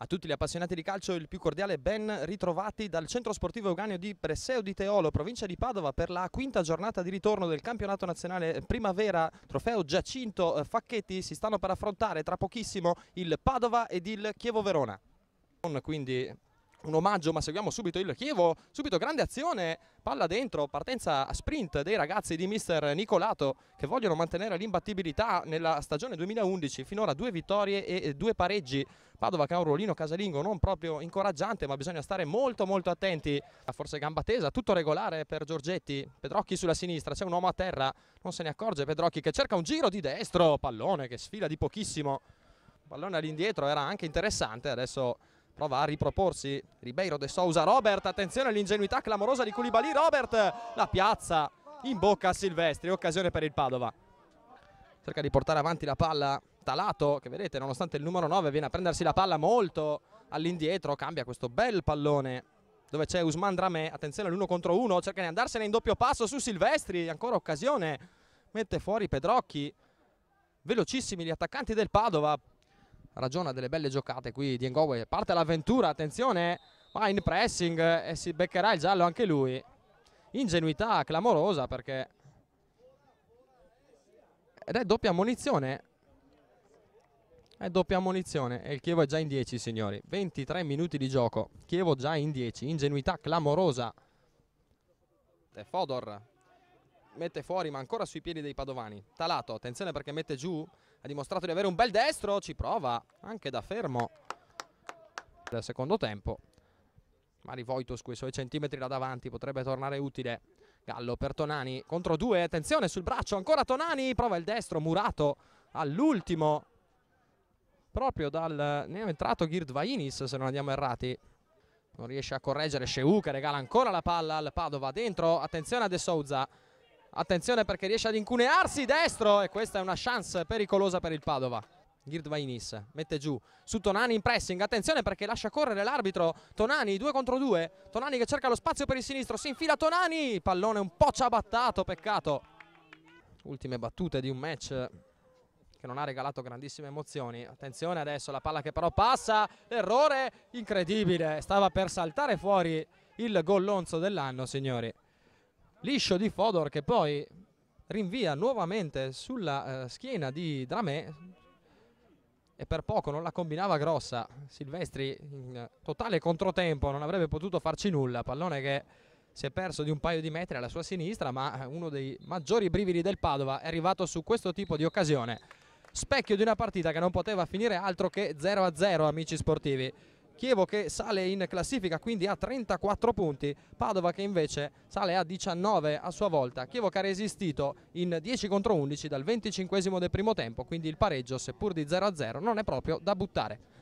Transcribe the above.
A tutti gli appassionati di calcio il più cordiale ben ritrovati dal centro sportivo Euganeo di Presseo di Teolo, provincia di Padova, per la quinta giornata di ritorno del campionato nazionale primavera, trofeo Giacinto eh, Facchetti, si stanno per affrontare tra pochissimo il Padova ed il Chievo Verona. Quindi un omaggio, ma seguiamo subito il Chievo. Subito grande azione, palla dentro, partenza a sprint dei ragazzi di mister Nicolato che vogliono mantenere l'imbattibilità nella stagione 2011. Finora due vittorie e due pareggi. Padova che ha un ruolino casalingo non proprio incoraggiante, ma bisogna stare molto molto attenti. Forse gamba tesa, tutto regolare per Giorgetti. Pedrocchi sulla sinistra, c'è un uomo a terra, non se ne accorge Pedrocchi che cerca un giro di destro. Pallone che sfila di pochissimo. Pallone all'indietro era anche interessante, adesso prova a riproporsi Ribeiro De Sousa Robert attenzione all'ingenuità clamorosa di Culibali Robert la piazza in bocca a Silvestri occasione per il Padova cerca di portare avanti la palla Talato che vedete nonostante il numero 9 viene a prendersi la palla molto all'indietro cambia questo bel pallone dove c'è Usman Dramè attenzione all'uno contro uno cerca di andarsene in doppio passo su Silvestri ancora occasione mette fuori Pedrocchi velocissimi gli attaccanti del Padova ragiona delle belle giocate qui di Ngowe parte l'avventura, attenzione va in pressing e si beccherà il giallo anche lui ingenuità clamorosa perché ed è doppia munizione. è doppia munizione e il Chievo è già in 10 signori 23 minuti di gioco Chievo già in 10 ingenuità clamorosa e Fodor mette fuori ma ancora sui piedi dei padovani Talato attenzione perché mette giù ha dimostrato di avere un bel destro ci prova anche da fermo del secondo tempo Mari Vojtus con i suoi centimetri là davanti potrebbe tornare utile Gallo per Tonani contro due attenzione sul braccio ancora Tonani prova il destro murato all'ultimo proprio dal ne è entrato Gird Vainis se non andiamo errati non riesce a correggere Sheu che regala ancora la palla al Padova dentro attenzione a De Souza Attenzione perché riesce ad incunearsi destro e questa è una chance pericolosa per il Padova. Girdvainis mette giù su Tonani in pressing, attenzione perché lascia correre l'arbitro, Tonani 2 contro 2, Tonani che cerca lo spazio per il sinistro, si infila Tonani, pallone un po' ciabattato, peccato. Ultime battute di un match che non ha regalato grandissime emozioni, attenzione adesso la palla che però passa, errore incredibile, stava per saltare fuori il gollonzo dell'anno signori liscio di Fodor che poi rinvia nuovamente sulla eh, schiena di Dramè e per poco non la combinava grossa Silvestri in totale controtempo non avrebbe potuto farci nulla pallone che si è perso di un paio di metri alla sua sinistra ma eh, uno dei maggiori brividi del Padova è arrivato su questo tipo di occasione specchio di una partita che non poteva finire altro che 0-0 amici sportivi Chievo che sale in classifica quindi a 34 punti, Padova che invece sale a 19 a sua volta. Chievo che ha resistito in 10 contro 11 dal 25 del primo tempo, quindi il pareggio seppur di 0-0 a non è proprio da buttare.